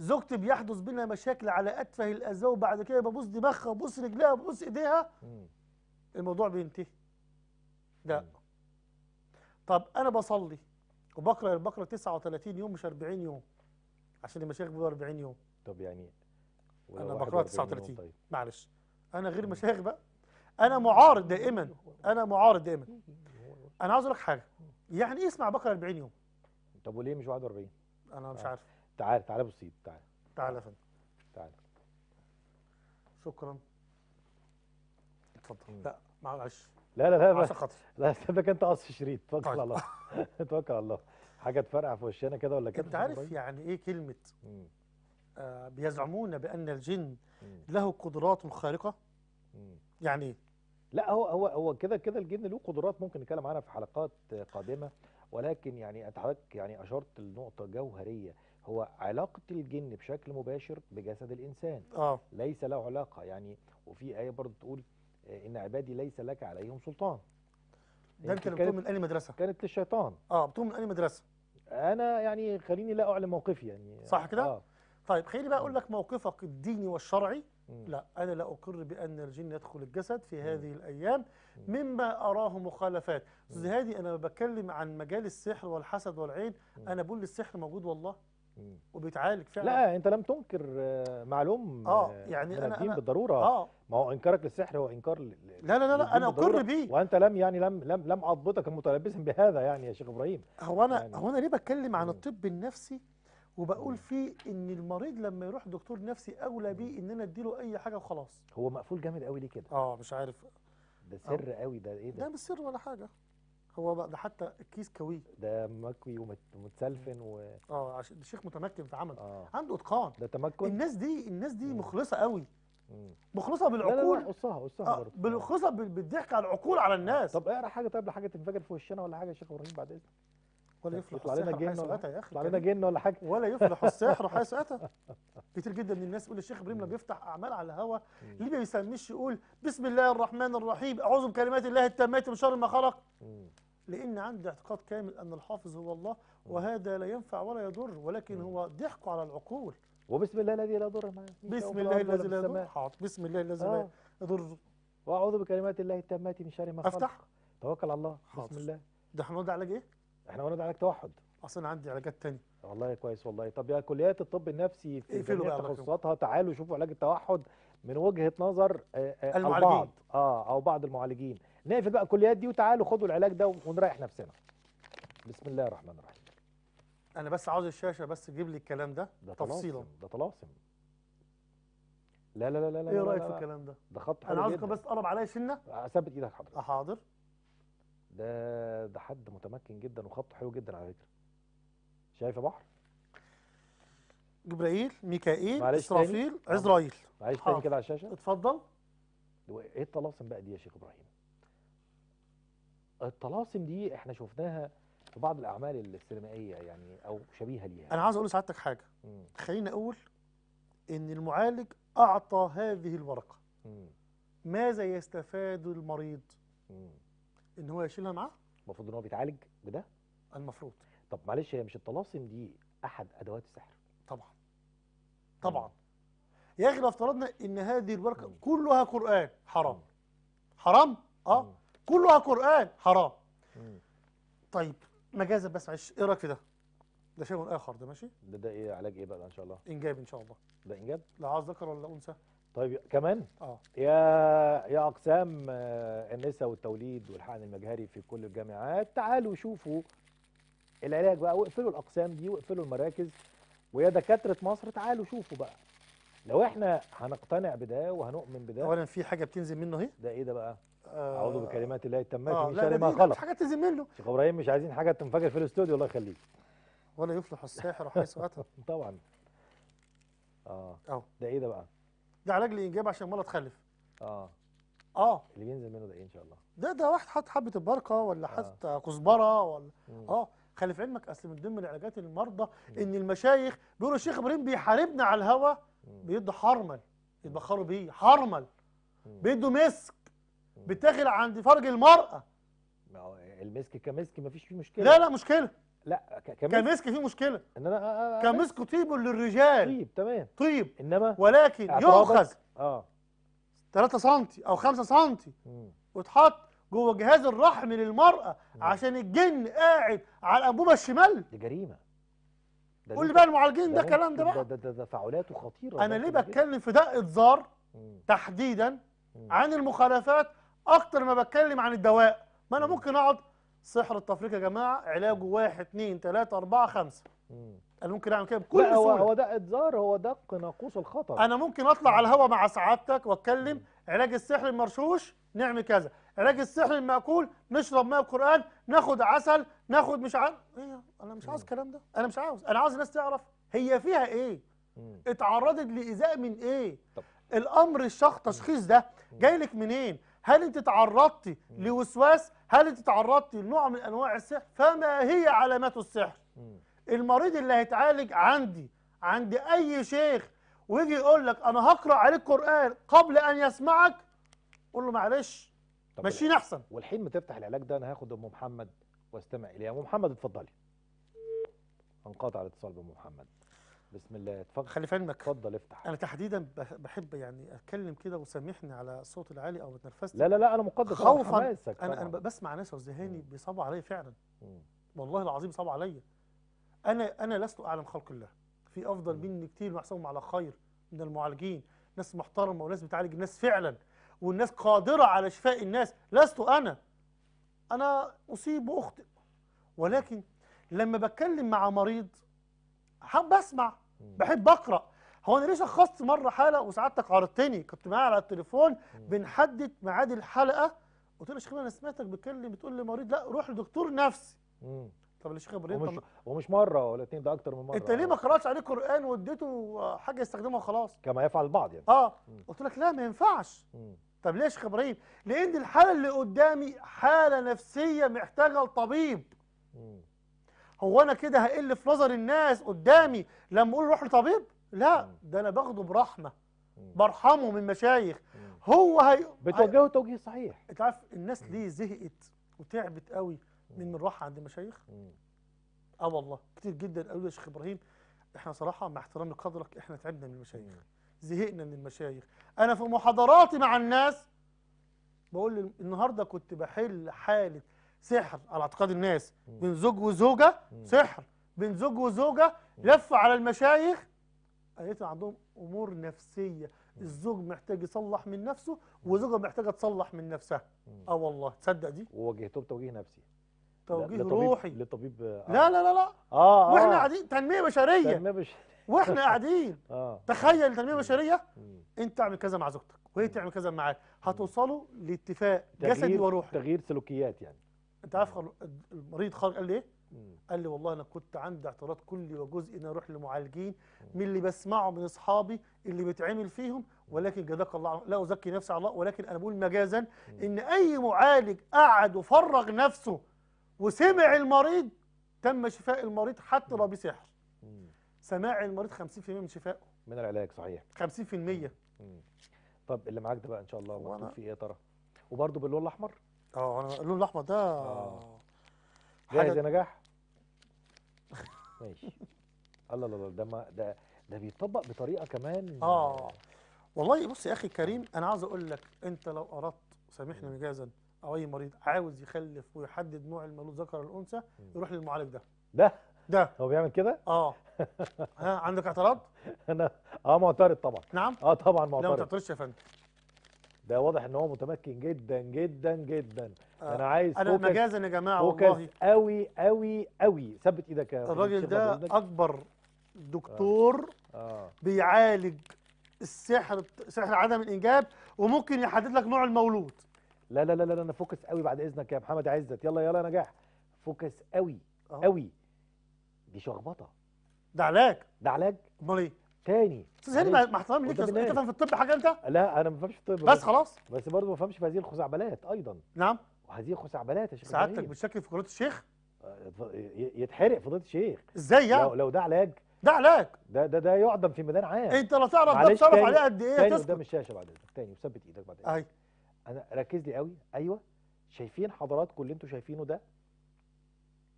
زوجتي بيحدث بينا مشاكل على اتفه الاذى وبعد كده ببص دماغها وببص رجلها وببص ايديها الموضوع بينتهي لا طب انا بصلي وبقرا البقره 39 يوم مش 40 يوم عشان المشايخ بيقولوا 40 يوم طب يعني انا بقرا 39 طيب. معلش انا غير مشايخ بقى انا معارض دائما انا معارض دائما انا عاوز اقول لك حاجه يعني ايه اسمع بقره 40 يوم طب وليه مش 41 انا مش آه. عارف تعال تعال ابو سيد تعال تعال يا فندم تعال شكرا اتفضل لا معلش لا لا لا عشان خاطر لا سيبك انت قص شريط توكل طيب. على الله [laughs] توكل على الله حاجه تفرقع في وشنا كده ولا كده انت عارف يعني ايه كلمه آه، بيزعمون بأن الجن له قدرات خارقة يعني ايه؟ لا هو هو هو كده كده الجن له قدرات ممكن نتكلم عنها في حلقات قادمة ولكن يعني اتحرك يعني أشرت لنقطة جوهرية هو علاقة الجن بشكل مباشر بجسد الإنسان آه. ليس له علاقة يعني وفي آية برضه تقول آه، إن عبادي ليس لك عليهم سلطان ده انت بتقول من أي مدرسة كانت للشيطان اه بتقول من أي مدرسة أنا يعني خليني لا أعلن موقفي يعني صح كده؟ آه طيب خليني بقى أقول لك موقفك الديني والشرعي لا أنا لا أقر بأن الجن يدخل الجسد في هذه الأيام مما أراه مخالفات أستاذ هادي أنا بتكلم عن مجال السحر والحسد والعين أنا بقول السحر موجود والله وبيتعالج فعلا لا انت لم تنكر آه، معلوم آه،, اه يعني من الدين أنا بالضروره اه ما هو انكارك للسحر هو انكار لا لا لا لا انا اقر بيه وانت لم يعني لم لم لم اضبطك متلبسا بهذا يعني يا شيخ ابراهيم هو انا يعني هو انا ليه بتكلم عن الطب النفسي وبقول فيه ان المريض لما يروح دكتور نفسي اولى بيه ان انا اديله اي حاجه وخلاص هو مقفول جامد قوي ليه كده اه مش عارف ده سر قوي ده ايه ده ده مش سر ولا حاجه هو بقى ده حتى الكيس كوي ده مكوي ومتسلفن و اه عشان الشيخ متمكن في عمله آه. عنده اتقان ده تمكن الناس دي الناس دي مم. مخلصه قوي مخلصه بالعقول لا لا قصها قصها آه، برضه مخلصه بالضحك على العقول على آه. الناس آه. طب اقرا حاجه طيب لحاجه تنفجر في وشنا ولا حاجه يا شيخ ابراهيم بعد اذنك ولا طيب، يفلح السحر حيث اتى يا اخي يطلع لنا جن ولا حاجه ولا يفلح السحر [laughs] حيث اتى كتير جدا من الناس يقول الشيخ ابراهيم لما بيفتح اعمال على الهوى ليه ما بيسميش يقول بسم الله الرحمن الرحيم اعوذ بكلمات الله التامات من شر ما خلق لان عنده اعتقاد كامل ان الحافظ هو الله وهذا لا ينفع ولا يضر ولكن هو ضحك على العقول وبسم الله الذي لا يضر بسم الله الذي لا يضر بسم الله الذي لا يضر واعوذ بكلمات الله التامات من شر ما خلق افتح توكل على الله بسم الله ده هنقعد على ايه احنا قلنا عليك علاج توحد اصلا عندي علاجات تانية والله كويس والله طب يا كليات الطب النفسي في إيه تخصصاتها تعالوا شوفوا علاج التوحد من وجهه نظر آه، آه، المعالجين. اه او بعض المعالجين نقفل بقى الكليات دي وتعالوا خدوا العلاج ده ونريح نفسنا بسم الله الرحمن الرحيم انا بس عاوز الشاشه بس تجيب لي الكلام ده, ده تفصيلا ده طلاسم لا لا لا لا ايه رايك في الكلام ده ده خط حلو انا عاوزك بس تقرب عليا سنه اثبت آه، ايدك حضرتك حاضر ده ده حد متمكن جدا وخط حلو جدا على فكره شايف يا بحر جبرائيل ميكائيل اسرافيل عزرائيل معلش تاني كده على الشاشه اتفضل ايه الطلاسم بقى دي يا شيخ ابراهيم الطلاسم دي احنا شفناها في بعض الاعمال السينمائيه يعني او شبيهه ليها يعني. انا عايز اقول لسعادتك حاجه خليني اقول ان المعالج اعطى هذه الورقه ماذا يستفاد المريض مم. ان هو يشيلها معاه المفروض ان هو بيتعالج بده المفروض طب معلش هي مش الطلاسم دي احد ادوات السحر طبعا طبعا يا اخي لو افترضنا ان هذه البركه كلها قران حرام حرام اه مم. كلها قران حرام مم. طيب مجازا بس معلش ايه رايك في ده ده شيء اخر ده ماشي ده ده ايه علاج ايه بقى ان شاء الله انجاب ان شاء الله ده انجاب لا عاوز ذكر ولا انثى طيب كمان اه يا يا اقسام آه، النساء والتوليد والحقن المجهري في كل الجامعات تعالوا شوفوا العلاج بقى واقفلوا الاقسام دي واقفلوا المراكز ويا دكاتره مصر تعالوا شوفوا بقى لو احنا هنقتنع بده وهنؤمن بده اولا في حاجه بتنزل منه اهي ده ايه ده بقى آه اعوذ بكلمات الله التامات آه من شر ما خلق مش حاجه تنزل منه شيخ ابراهيم مش عايزين حاجه تنفجر في الاستوديو الله يخليك ولا يفلح الساحر حيث اتى [laughs] طبعا اه أو. ده ايه ده بقى ده علاج الانجاب عشان المرض تخلف اه اه اللي بينزل منه ده ايه ان شاء الله ده ده واحد حط حبه البركه ولا آه. حط آه. كزبره ولا مم. اه خلي في علمك اصل من ضمن العلاجات مم. ان المشايخ بيقولوا الشيخ ابراهيم بيحاربنا على الهوا بيدوا حرمل يتبخروا بيه حرمل بيدوا مسك بتاخد عند فرج المراه المسك كمسك مفيش فيه مشكله لا لا مشكله لا كمسك فيه مشكله ان انا آه، آه، آه، كمسك طيب للرجال طيب تمام طيب انما ولكن يؤخذ اه 3 سم او 5 سم وتحط جوه جهاز الرحم للمرأة مم. عشان الجن قاعد على الأنبوبة الشمال دي جريمة قول لي بقى المعالجين ده كلام ده بقى ده ده, ده فعالاته خطيرة أنا ليه بتكلم في ده إتزار تحديدا مم. عن المخالفات أكتر ما بتكلم عن الدواء ما أنا ممكن أقعد سحر التفريق يا جماعه علاجه 1 2 3 4 5 انا ممكن اعمل كده بكل سهوله هو ده اتزار هو ده ناقوس الخطر انا ممكن اطلع على الهواء مع سعادتك واتكلم علاج السحر المرشوش نعمل كذا علاج السحر المأكول نشرب ماء القرآن ناخد عسل ناخد مش عارف ايه انا مش عاوز الكلام ده انا مش عاوز انا عاوز الناس تعرف هي فيها ايه مم. اتعرضت لايذاء من ايه طب. الامر الشخص تشخيص ده جاي لك منين هل انت تعرضتي لوسواس هل انت تعرضت لنوع من انواع السحر فما هي علامات السحر المريض اللي هيتعالج عندي عند اي شيخ ويجي يقول لك انا هقرا عليك قران قبل ان يسمعك قول له معلش ماشيين احسن والحين ما تفتح العلاج ده انا هاخد ام محمد واستمع اليها ام محمد اتفضلي انقطع الاتصال بام محمد بسم الله اتفضل خلي في علمك اتفضل افتح انا تحديدا بحب يعني اتكلم كده وسامحني على الصوت العالي او اتنرفزت لا لا لا انا مقدر خوفا انا طبعا. انا بسمع ناس وذهاني بيصعبوا عليا فعلا مم. والله العظيم صعب عليا انا انا لست اعلم خلق الله في افضل مم. مني كتير محسوبهم على خير من المعالجين ناس محترمه وناس بتعالج الناس فعلا والناس قادره على شفاء الناس لست انا انا اصيب واخطئ ولكن لما بتكلم مع مريض احب اسمع بحب اقرا هو انا ليه شخصت مره حلقه وسعادتك عرضتني كنت معايا على التليفون بنحدد ميعاد الحلقه قلت له يا شيخ انا سمعتك بتكلم بتقول لمريض لا روح لدكتور نفسي طب يا شيخ ابراهيم ومش, ومش مره ولا اتنين ده اكتر من مره انت ليه ما قراتش عليه قران واديته حاجه يستخدمها وخلاص كما يفعل البعض يعني اه قلت لك لا ما ينفعش طب ليه يا شيخ ابراهيم لان الحاله اللي قدامي حاله نفسيه محتاجه لطبيب مم. هو انا كده هقل في نظر الناس قدامي لما اقول روح لطبيب لا ده انا باخده برحمه برحمه من مشايخ هو هي بتوجهه توجيه صحيح انت عارف الناس ليه زهقت وتعبت قوي من الراحه عند المشايخ اه والله كتير جدا قالوا لي يا شيخ ابراهيم احنا صراحه مع احترامي لقدرك احنا تعبنا من المشايخ زهقنا من المشايخ انا في محاضراتي مع الناس بقول النهارده كنت بحل حاله سحر على اعتقاد الناس بين زوج وزوجة سحر بين زوج وزوجة لف على المشايخ قالت عندهم أمور نفسية الزوج محتاج يصلح من نفسه وزوجه محتاجة تصلح من نفسها اه والله تصدق دي وواجهتهم توجيه نفسي توجيه روحي للطبيب آه. لا لا لا لا آه،, اه واحنا قاعدين تنمية بشرية تنمية بشرية واحنا قاعدين [laughs] آه. تخيل تنمية بشرية انت تعمل كذا مع زوجتك وهي تعمل كذا معاك هتوصلوا لاتفاق جسدي وروحي تغيير سلوكيات يعني انت عارف المريض خرج قال لي ايه؟ قال لي والله انا كنت عندي اعتراض كلي وجزئي ان اروح لمعالجين من اللي بسمعه من اصحابي اللي بيتعمل فيهم ولكن جزاك الله لا ازكي نفسي على الله ولكن انا بقول مجازا ان اي معالج قعد وفرغ نفسه وسمع المريض تم شفاء المريض حتى لو بسحر سماع المريض 50% من شفائه من العلاج صحيح 50% طب اللي معاك ده بقى ان شاء الله مكتوب فيه ايه يا ترى وبرضه باللون الاحمر اه انا اللون الاحمر ده آه. جاهز يا نجاح [laughs] ماشي الله الله ده ما ده ده بيطبق بطريقه كمان اه والله بص يا اخي كريم انا عاوز اقول لك انت لو اردت سامحنا مجازا او اي مريض عاوز يخلف ويحدد نوع المولود ذكر ولا انثى يروح للمعالج ده ده ده هو بيعمل كده اه [laughs] ها عندك اعتراض انا اه معترض طبعا نعم اه طبعا معترض لا ما تعترضش يا فندم ده واضح ان هو متمكن جدا جدا جدا آه. انا عايز انا مجازا يا جماعه والله قوي قوي قوي ثبت ايدك يا الراجل ده اكبر دكتور آه. آه. بيعالج السحر سحر عدم الانجاب وممكن يحدد لك نوع المولود لا لا لا لا انا فوكس قوي بعد اذنك يا محمد عزت يلا يلا يا نجاح فوكس قوي آه. قوي دي شخبطه ده علاج ده علاج امال ايه تاني استاذ هاني مع احترامي ليك انت تفهم في الطب حاجه انت؟ لا انا ما بفهمش في الطب بس خلاص بس برضه ما بفهمش في هذه الخزعبلات ايضا نعم وهذه الخزعبلات يا شيخ سعادتك بتشكل في فضيله الشيخ اه، يتحرق فضيله الشيخ ازاي يعني؟ لو, لو ده علاج ده علاج ده ده ده يعدم في ميدان عام انت لا تعرف ده بتعرف عليه قد ايه تاني قدام الشاشه بعد اذنك تاني وثبت ايدك بعد اذنك ايوه انا ركز لي قوي ايوه شايفين حضراتكم اللي انتوا شايفينه ده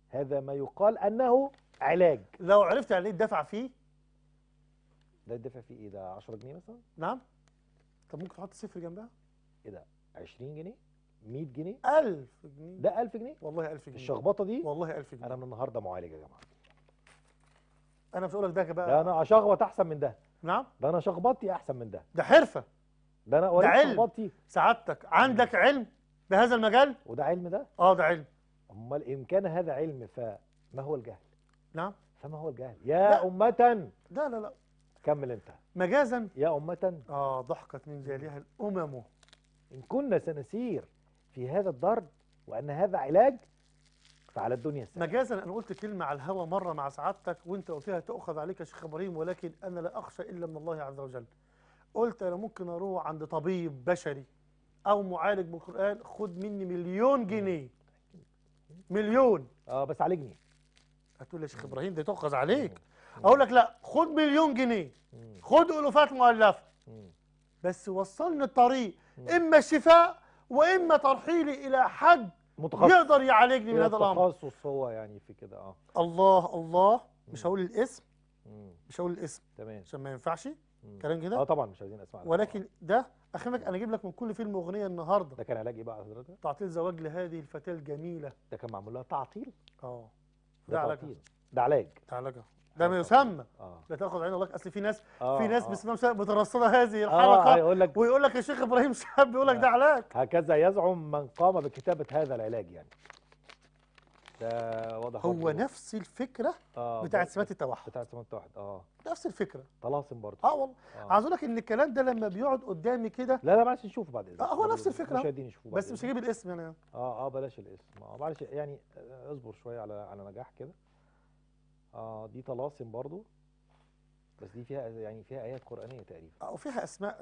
هذا ما يقال انه علاج لو عرفت يعني ايه تدافع فيه ده يدفع فيه ايه ده 10 جنيه مثلا نعم طب ممكن تحط صفر جنبها ايه ده 20 جنيه 100 جنيه 1000 جنيه ده 1000 جنيه والله 1000 جنيه الشخبطه دي والله 1000 جنيه انا من النهارده معالج يا جماعه انا مش هقول لك ده بقى ده انا اشخبط احسن من ده نعم ده انا شخبطتي احسن من ده ده حرفه ده انا ده علم شخبطتي سعادتك عندك علم بهذا المجال وده علم ده اه ده علم امال ان كان هذا علم فما هو الجهل نعم فما هو الجهل يا لا. امه لا لا لا كمل انت مجازا يا أمة آه ضحكت من جالها الأمم إن كنا سنسير في هذا الضرب وأن هذا علاج فعلى الدنيا سنة مجازا أنا قلت كلمة على الهوى مرة مع سعادتك وأنت قلتها تأخذ عليك يا شيخ إبراهيم ولكن أنا لا أخشى إلا من الله عز وجل قلت أنا ممكن أروح عند طبيب بشري أو معالج بالقرآن خد مني مليون جنيه مليون اه بس عالجني هتقول يا شيخ إبراهيم ده تؤخذ عليك اقول لك لا خد مليون جنيه خد الوفات مؤلفه بس وصلني الطريق اما شفاء واما ترحيلي الى حد متخصص يقدر يعالجني من هذا الامر التخصص هو يعني في كده اه الله الله مش هقول الاسم مش هقول الاسم تمام عشان ما ينفعش كلام كده اه طبعا مش عايزين اسمع ولكن ده اخرك انا اجيب لك من كل فيلم اغنيه النهارده ده كان علاج ايه بقى حضرتك تعطيل زواج لهذه الفتاه الجميله ده كان معمول لها تعطيل اه ده, ده ده علاج ده علاجها ده آه. ما يسمى آه. لا تاخذ عين الله اصل في ناس آه في ناس آه. باسمها آه مترصده هذه آه، الحلقه آه لك ويقول لك يا شيخ ابراهيم شاب يقول لك ده علاج هكذا يزعم من قام بكتابه هذا العلاج يعني ده واضح هو برضو. نفس الفكره آه بتاعت سمات التوحد بتاعت سمات التوحد اه نفس الفكره طلاسم برضه اه والله عايز اقول لك ان الكلام ده لما بيقعد قدامي كده لا لا معلش نشوفه بعد اذنك اه هو نفس الفكره مشاهدين يشوفوه بس مش هجيب الاسم يعني اه اه بلاش الاسم اه معلش يعني اصبر شويه على على نجاح كده اه دي طلاسم برضو بس دي فيها يعني فيها ايات قرانيه تقريبا اه وفيها اسماء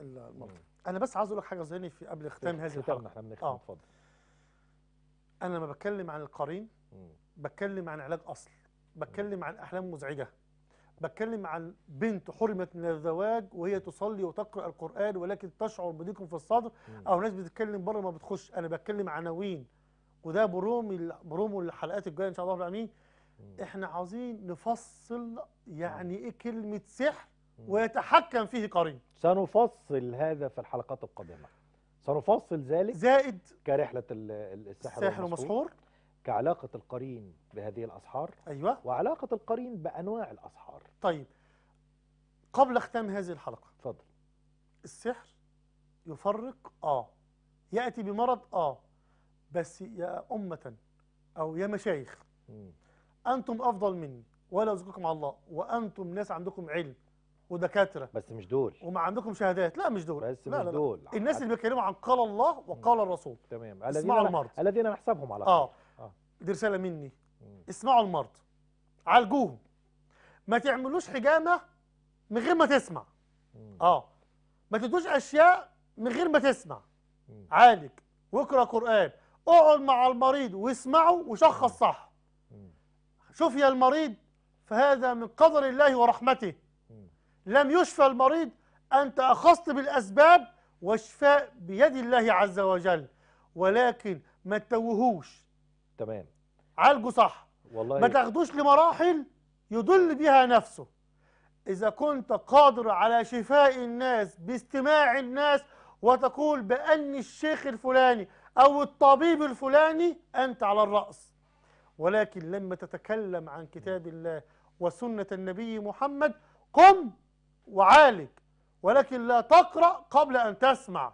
انا بس عاوز اقول لك حاجه زيني في قبل ختام هذه الحلقه احنا بنختم آه. اتفضل انا لما بتكلم عن القرين بتكلم عن علاج اصل بتكلم عن احلام مزعجه بتكلم عن بنت حرمت من الزواج وهي تصلي وتقرا القران ولكن تشعر بضيق في الصدر مم. او ناس بتتكلم بره ما بتخش انا بتكلم عناوين وده برومي برومو الحلقات الجايه ان شاء الله العالمين احنا عاوزين نفصل يعني نعم. ايه كلمه سحر ويتحكم فيه قرين سنفصل هذا في الحلقات القادمه سنفصل ذلك زائد كرحله السحر, السحر والمسحور كعلاقه القرين بهذه الاسحار ايوه وعلاقه القرين بانواع الاسحار طيب قبل اختام هذه الحلقه اتفضل السحر يفرق اه ياتي بمرض اه بس يا امه او يا مشايخ مم. أنتم أفضل مني ولا أزكوكم على الله وأنتم ناس عندكم علم ودكاترة بس مش دول وما عندكم شهادات لا مش دول بس لا مش لا دول لا. الناس اللي بيتكلموا عن قال الله وقال الرسول تمام اسمعوا المرض الذين نحسبهم على اه, آه. دي رسالة مني مم. اسمعوا المرض عالجوهم ما تعملوش حجامة من غير ما تسمع مم. اه ما تدوش أشياء من غير ما تسمع مم. عالج واقرأ قرآن اقعد مع المريض واسمعه وشخص صح شفي المريض فهذا من قدر الله ورحمته لم يشفى المريض أنت أخذت بالأسباب والشفاء بيد الله عز وجل ولكن ما تتوهوش تمام عالجه صح والله ما تاخدوش لمراحل يضل بها نفسه إذا كنت قادر على شفاء الناس باستماع الناس وتقول بأن الشيخ الفلاني أو الطبيب الفلاني أنت على الرأس ولكن لما تتكلم عن نعم. كتاب الله وسنة النبي محمد قم وعالج ولكن لا تقرأ قبل أن تسمع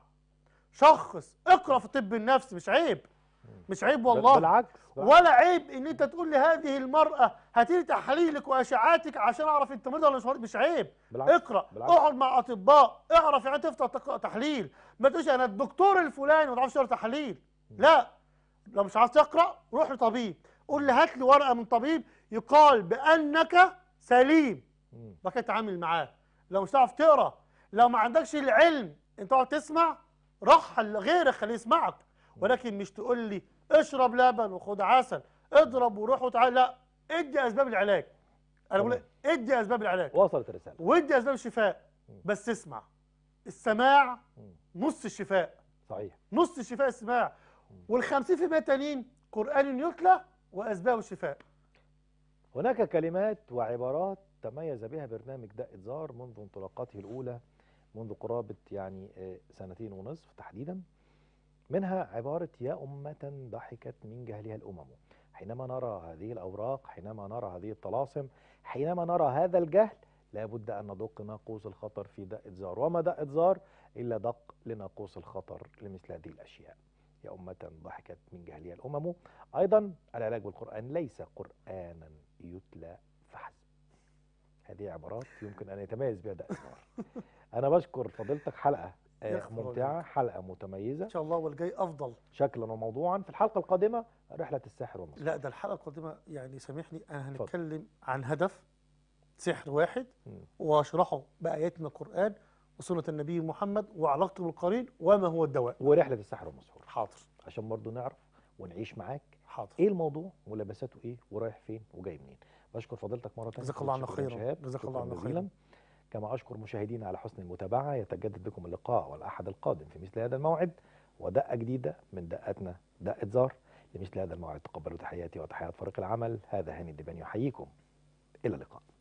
شخص اقرأ في طب النفس مش عيب نعم. مش عيب والله بالعكس ولا عيب ان انت تقول لي هذه المرأة هاتي لي تحاليلك واشعاتك عشان اعرف انت مريض ولا مش مريض مش عيب بالعكس اقرأ بالعكس اقعد مع اطباء اعرف يعني إيه تفتح تحليل ما تقولش انا الدكتور الفلاني ما تعرفش تقرا تحاليل نعم. لا لو مش عايز تقرأ روح لطبيب قول لي هات لي ورقه من طبيب يقال بانك سليم بقى اتعامل معاه لو مش هتعرف تقرا لو ما عندكش العلم انت تقعد تسمع رحل لغيرك خليه يسمعك ولكن مش تقول لي اشرب لبن وخد عسل اضرب وروح وتعالى لا ادي اسباب العلاج انا بقول ادي اسباب العلاج وصلت الرساله وادي اسباب الشفاء بس اسمع السماع نص الشفاء صحيح نص الشفاء السماع وال 50% تانيين قران يتلى وأسباب الشفاء هناك كلمات وعبارات تميز بها برنامج دقة زار منذ انطلاقاته الأولى منذ قرابة يعني آه، سنتين ونصف تحديدا منها عبارة يا أمة ضحكت من جهلها الأمم حينما نرى هذه الأوراق حينما نرى هذه الطلاسم حينما نرى هذا الجهل لابد أن ندق ناقوس الخطر في دقة زار وما دقة زار إلا دق لناقوس الخطر لمثل هذه الأشياء يا أمة ضحكت من جهلها الأمم أيضا العلاج بالقرآن ليس قرآنا يتلى فحسب هذه عبارات يمكن أن يتميز بها ده [laughs] أنا بشكر فضيلتك حلقة آه، ممتعة حلقة متميزة إن شاء الله والجاي أفضل شكلا وموضوعا في الحلقة القادمة رحلة السحر ومصر لا ده الحلقة القادمة يعني سامحني أنا هنتكلم فضل. عن هدف سحر واحد واشرحه بآيات من القرآن وسنة النبي محمد وعلاقته بالقرين وما هو الدواء ورحلة السحر والمسحور حاضر عشان برضه نعرف ونعيش معاك حاضر ايه الموضوع ملابساته ايه ورايح فين وجاي منين بشكر فضيلتك مرة ثانية جزاك الله عنا خيرا جزاك الله عنا خيرا كما أشكر مشاهدينا على حسن المتابعة يتجدد بكم اللقاء والأحد القادم في مثل هذا الموعد ودقة جديدة من دقاتنا دقة زار لمثل هذا الموعد تقبلوا تحياتي وتحيات فريق العمل هذا هاني الدبان يحييكم إلى اللقاء